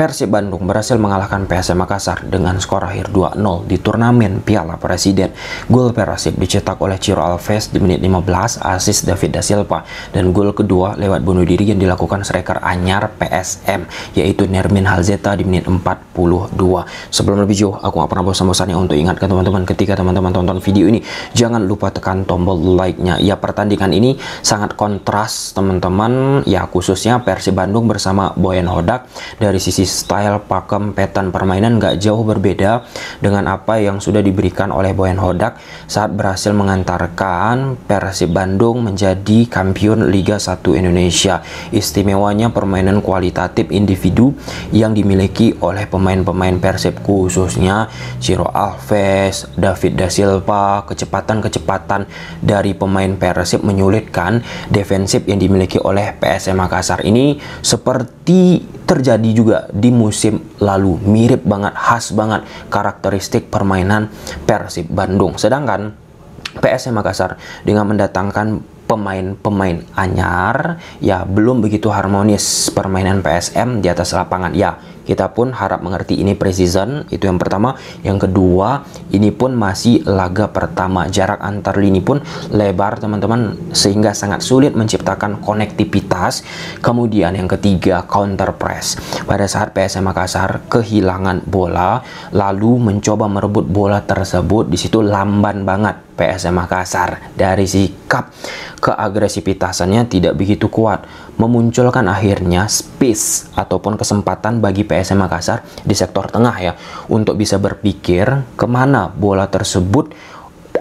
Persib Bandung berhasil mengalahkan PSM Makassar dengan skor akhir 2-0 di turnamen Piala Presiden. Gol Persib dicetak oleh Ciro Alves di menit 15, asis David Da Silva, dan gol kedua lewat bunuh diri yang dilakukan striker anyar PSM, yaitu Nermin Halzeta di menit 42. Sebelum lebih jauh, aku gak pernah bosan-bosannya untuk ingatkan teman-teman ketika teman-teman tonton video ini, jangan lupa tekan tombol like-nya. Ya, pertandingan ini sangat kontras, teman-teman, ya khususnya Persib Bandung bersama Boyan Hodak dari sisi style pakem pattern permainan gak jauh berbeda dengan apa yang sudah diberikan oleh Boyan Hodak saat berhasil mengantarkan Persib Bandung menjadi kampion Liga 1 Indonesia. Istimewanya permainan kualitatif individu yang dimiliki oleh pemain-pemain Persib khususnya Ciro Alves, David Da Silva, kecepatan-kecepatan dari pemain Persib menyulitkan defensif yang dimiliki oleh PSM Makassar ini seperti terjadi juga di musim lalu. Mirip banget, khas banget karakteristik permainan Persib Bandung. Sedangkan PSM Makassar dengan mendatangkan pemain-pemain anyar ya belum begitu harmonis permainan PSM di atas lapangan ya kita pun harap mengerti ini precision itu yang pertama yang kedua ini pun masih laga pertama jarak antar lini pun lebar teman-teman sehingga sangat sulit menciptakan konektivitas kemudian yang ketiga counter press pada saat PSM Makassar kehilangan bola lalu mencoba merebut bola tersebut di situ lamban banget PSM Makassar dari sikap keagresifitasannya tidak begitu kuat memunculkan akhirnya space ataupun kesempatan bagi PSM Makassar di sektor tengah ya untuk bisa berpikir kemana bola tersebut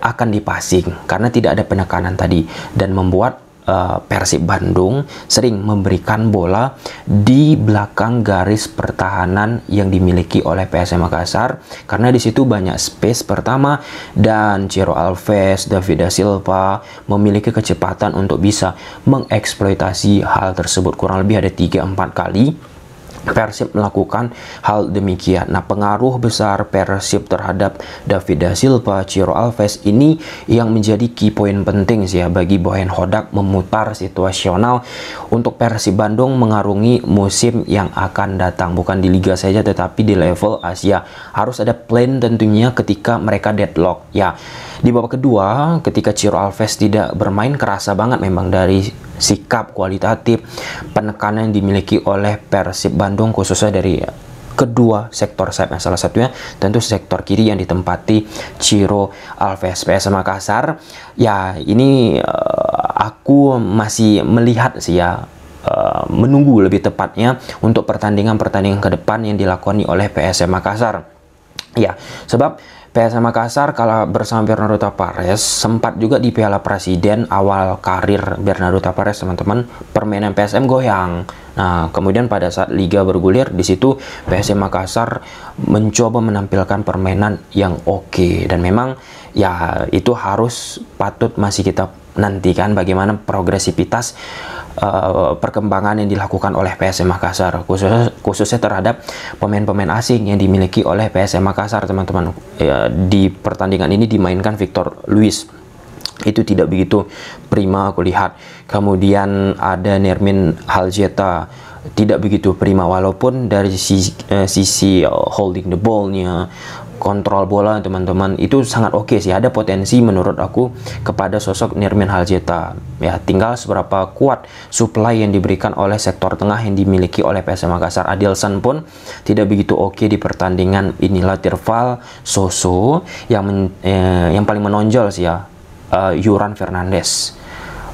akan dipasing karena tidak ada penekanan tadi dan membuat Eh, Persib Bandung sering memberikan bola di belakang garis pertahanan yang dimiliki oleh PSM Makassar karena di situ banyak space pertama dan Ciro Alves, David da Silva memiliki kecepatan untuk bisa mengeksploitasi hal tersebut kurang lebih ada 3-4 kali Persib melakukan hal demikian. Nah, pengaruh besar Persib terhadap David da Silva, Ciro Alves ini yang menjadi key point penting sih ya bagi Bohen Hodak memutar situasional untuk Persib Bandung mengarungi musim yang akan datang bukan di liga saja tetapi di level Asia. Harus ada plan tentunya ketika mereka deadlock ya. Di babak kedua, ketika Ciro Alves tidak bermain kerasa banget memang dari sikap kualitatif penekanan yang dimiliki oleh Persib Bandung khususnya dari kedua sektor sayapnya salah satunya tentu sektor kiri yang ditempati Ciro Alves PS Makassar ya ini uh, aku masih melihat sih ya eh, menunggu lebih tepatnya untuk pertandingan-pertandingan ke depan yang dilakoni oleh PSM Makassar ya sebab PSM Makassar kalah bersama Bernardo Tavares sempat juga di Piala Presiden awal karir Bernardo Tavares teman-teman permainan PSM goyang nah kemudian pada saat liga bergulir di situ PSM Makassar mencoba menampilkan permainan yang oke okay. dan memang ya itu harus patut masih kita nanti kan bagaimana progresivitas uh, perkembangan yang dilakukan oleh PSM Makassar khusus khususnya terhadap pemain-pemain asing yang dimiliki oleh PSM Makassar teman-teman uh, di pertandingan ini dimainkan Victor Luis itu tidak begitu prima aku lihat kemudian ada Nermin Haljeta tidak begitu prima walaupun dari sisi, uh, sisi holding the ballnya kontrol bola teman-teman itu sangat oke okay sih ada potensi menurut aku kepada sosok Nirmin Haljeta ya tinggal seberapa kuat supply yang diberikan oleh sektor tengah yang dimiliki oleh PSM Makassar Adilson pun tidak begitu oke okay di pertandingan inilah Tirval Soso yang men, eh, yang paling menonjol sih ya uh, Yuran Fernandes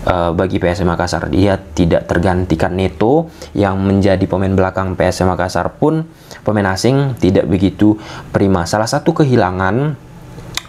uh, bagi PSM Makassar. Dia tidak tergantikan Neto yang menjadi pemain belakang PSM Makassar pun pemain asing tidak begitu prima. Salah satu kehilangan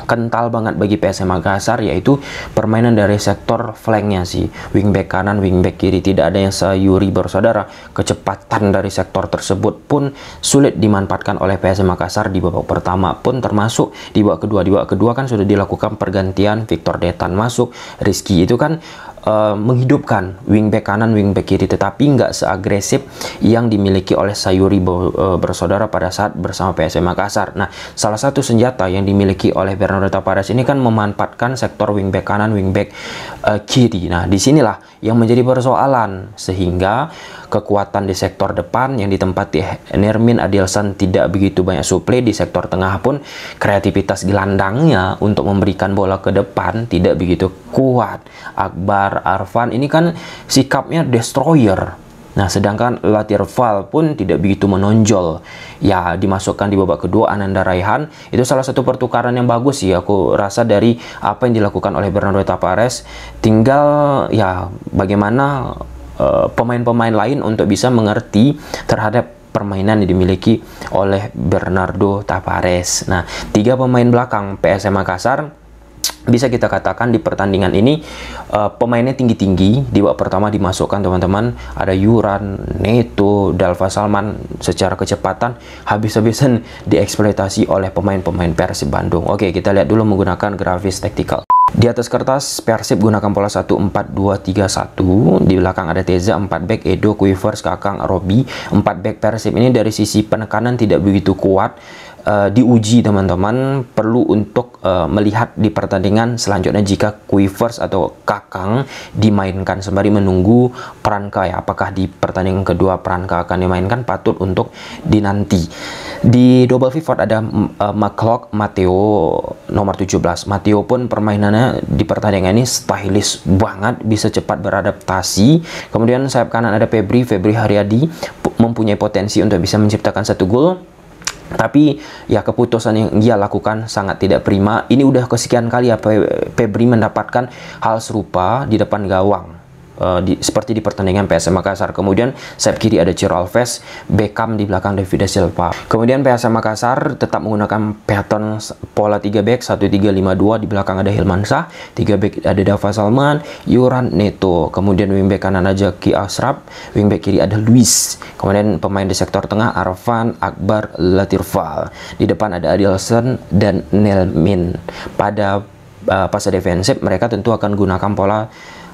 kental banget bagi PSM Makassar yaitu permainan dari sektor flanknya sih wingback kanan wingback kiri tidak ada yang sayuri bersaudara kecepatan dari sektor tersebut pun sulit dimanfaatkan oleh PSM Makassar di babak pertama pun termasuk di babak kedua di babak kedua kan sudah dilakukan pergantian Victor Detan masuk Rizky itu kan uh, menghidupkan wingback kanan, wingback kiri, tetapi nggak seagresif yang dimiliki oleh Sayuri eh, bersaudara pada saat bersama PSM Makassar. Nah, salah satu senjata yang dimiliki oleh Bernardo Tavares ini kan memanfaatkan sektor wingback kanan, wingback uh, kiri. Nah, disinilah yang menjadi persoalan sehingga kekuatan di sektor depan yang ditempati Nermin Adilson tidak begitu banyak suplai di sektor tengah pun kreativitas gelandangnya untuk memberikan bola ke depan tidak begitu kuat. Akbar Arvan ini kan sikapnya destroyer. Nah, sedangkan Latirval pun tidak begitu menonjol. Ya, dimasukkan di babak kedua Ananda Raihan. Itu salah satu pertukaran yang bagus sih. Aku rasa dari apa yang dilakukan oleh Bernardo Tapares. Tinggal ya bagaimana eh, pemain-pemain uh, lain untuk bisa mengerti terhadap permainan yang dimiliki oleh Bernardo Tapares. Nah, tiga pemain belakang PSM Makassar bisa kita katakan di pertandingan ini uh, pemainnya tinggi-tinggi di babak pertama dimasukkan teman-teman ada Yuran, Neto, Dalva Salman secara kecepatan habis-habisan dieksploitasi oleh pemain-pemain Persib Bandung. Oke, kita lihat dulu menggunakan grafis taktikal. Di atas kertas Persib gunakan pola 1-4-2-3-1, di belakang ada Teza 4 back, Edo, Quivers, Kakang, Robi, 4 back Persib ini dari sisi penekanan tidak begitu kuat uh, diuji teman-teman perlu untuk uh, melihat di pertandingan selanjutnya jika Quivers atau Kakang dimainkan sembari menunggu Pranka ya apakah di pertandingan kedua Pranka akan dimainkan patut untuk dinanti di double pivot ada uh, mm, eh, McClock Mateo nomor 17 Mateo pun permainannya di pertandingan ini stylish banget bisa cepat beradaptasi kemudian sayap kanan ada Febri Febri Haryadi mempunyai potensi untuk bisa menciptakan satu gol tapi ya keputusan yang dia lakukan sangat tidak prima. Ini udah kesekian kali ya Febri mendapatkan hal serupa di depan gawang. Eh, di, seperti di pertandingan PSM Makassar. Kemudian sayap kiri ada Ciro Alves, Beckham di belakang David Silva. Kemudian PSM Makassar tetap menggunakan pattern pola 3 back 1-3-5-2 di belakang ada Hilman Shah, 3 back ada Dava Salman, Yuran Neto. Kemudian wingback kanan ada Ki Asraf, wingback kiri ada Luis. Kemudian pemain di sektor tengah Arvan Akbar, Latirval. Di depan ada Adilson dan Nelmin. Pada uh, eh, fase defensif mereka tentu akan gunakan pola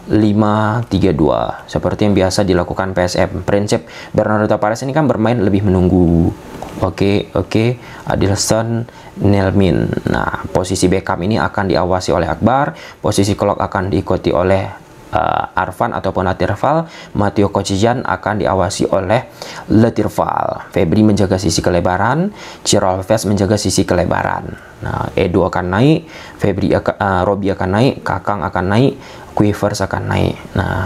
5-3-2 seperti yang biasa dilakukan PSM. Prinsip Bernardo Tavares ini kan bermain lebih menunggu. Oke, okay, oke, okay. Adilson Nelmin. Nah, posisi Beckham ini akan diawasi oleh Akbar, posisi clock akan diikuti oleh uh, Arfan ataupun Latirval, Matteo Kocijan akan diawasi oleh Latirval. Febri menjaga sisi kelebaran, Ciro Alves menjaga sisi kelebaran. Nah, Edo akan naik, Febri akan, uh, eh, Robi akan naik, Kakang akan naik, Quivers akan naik. Nah,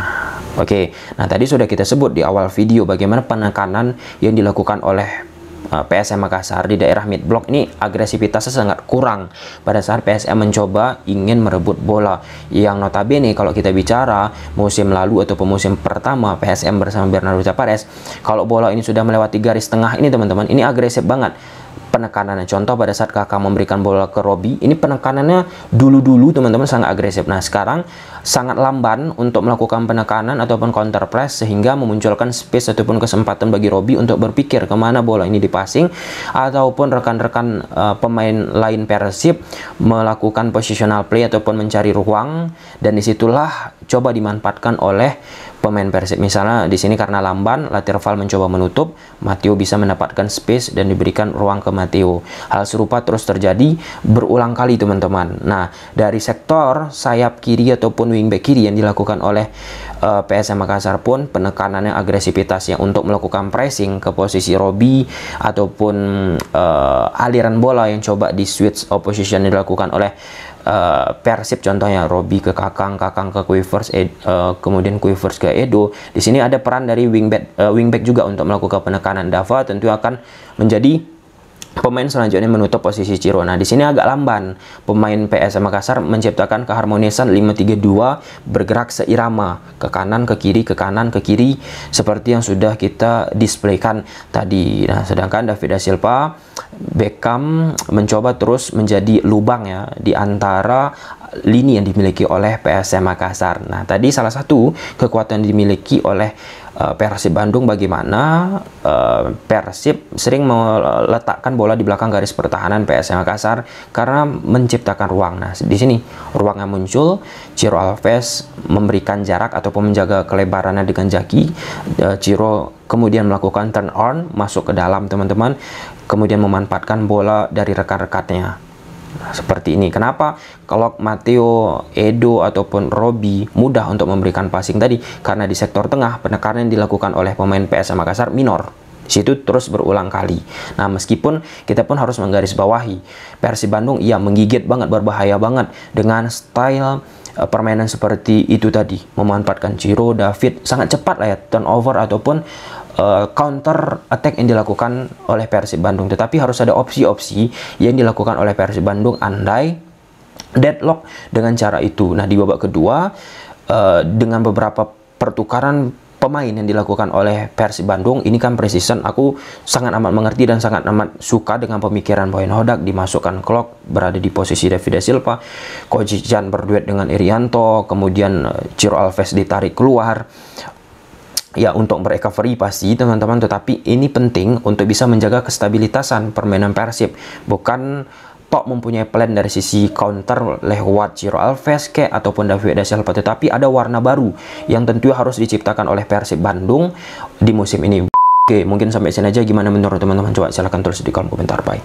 oke. Okay. Nah, tadi sudah kita sebut di awal video bagaimana penekanan yang dilakukan oleh Eh, PSM Makassar di daerah mid block ini agresivitasnya sangat kurang pada saat PSM mencoba ingin merebut bola yang notabene kalau kita bicara musim lalu atau musim pertama PSM bersama Bernardo Tapares kalau bola ini sudah melewati garis tengah ini teman-teman ini agresif banget penekanannya. Contoh pada saat kakak memberikan bola ke Robi, ini penekanannya dulu-dulu teman-teman sangat agresif. Nah sekarang sangat lamban untuk melakukan penekanan ataupun counter press sehingga memunculkan space ataupun kesempatan bagi Robi untuk berpikir kemana bola ini dipasing ataupun rekan-rekan uh, pemain lain Persib melakukan positional play ataupun mencari ruang dan disitulah coba dimanfaatkan oleh pemain Persib. Misalnya di sini karena Lamban, Latirval mencoba menutup, Matio bisa mendapatkan space dan diberikan ruang ke Matio. Hal serupa terus terjadi berulang kali teman-teman. Nah, dari sektor sayap kiri ataupun wingback kiri yang dilakukan oleh uh, eh, PSM Makassar pun penekanannya agresivitasnya untuk melakukan pressing ke posisi Robi ataupun uh, aliran bola yang coba di switch opposition dilakukan oleh uh, Persib contohnya Robi ke Kakang, Kakang ke Quivers, Ed, uh, kemudian Quivers ke Edo. Di sini ada peran dari wingback uh, wingback juga untuk melakukan penekanan Dava tentu akan menjadi Pemain selanjutnya menutup posisi Ciro. Nah, di sini agak lamban. Pemain PSM Makassar menciptakan keharmonisan 5-3-2 bergerak seirama ke kanan, ke kiri, ke kanan, ke kiri seperti yang sudah kita displaykan tadi. Nah, sedangkan David da Silva Beckham mencoba terus menjadi lubang ya di antara lini yang dimiliki oleh PSM Makassar. Nah, tadi salah satu kekuatan dimiliki oleh Eh, Persib Bandung bagaimana uh, Persib sering meletakkan bola di belakang garis pertahanan PS Makassar karena menciptakan ruang. Nah, di sini ruangnya muncul, Ciro Alves memberikan jarak ataupun menjaga kelebarannya dengan jaki. Uh, Ciro kemudian melakukan turn on masuk ke dalam teman-teman, kemudian memanfaatkan bola dari rekan-rekannya Nah, seperti ini. Kenapa kalau Matteo, Edo ataupun Robi mudah untuk memberikan passing tadi? Karena di sektor tengah penekanan yang dilakukan oleh pemain PS Makassar minor situ terus berulang kali. Nah, meskipun kita pun harus menggarisbawahi, Persib Bandung ia menggigit banget, berbahaya banget dengan style eh, permainan seperti itu tadi, memanfaatkan Ciro, David sangat cepat lah ya turnover ataupun Eh, counter attack yang dilakukan oleh Persib Bandung. Tetapi harus ada opsi-opsi yang dilakukan oleh Persib Bandung andai deadlock dengan cara itu. Nah, di babak kedua uh, dengan beberapa pertukaran pemain yang dilakukan oleh Persib Bandung ini kan precision aku sangat amat mengerti dan sangat amat suka dengan pemikiran Boyan Hodak dimasukkan clock berada di posisi David Silva Koji Jan berduet dengan Irianto kemudian eh, Ciro Alves ditarik keluar ya untuk recovery pasti teman-teman tetapi ini penting untuk bisa menjaga kestabilitasan permainan Persib bukan tok mempunyai plan dari sisi counter lewat Ciro Alves ke ataupun David Da Silva tetapi ada warna baru yang tentu harus diciptakan oleh Persib Bandung di musim ini. Oke, mungkin sampai sini aja gimana menurut teman-teman coba silahkan tulis di kolom komentar bye.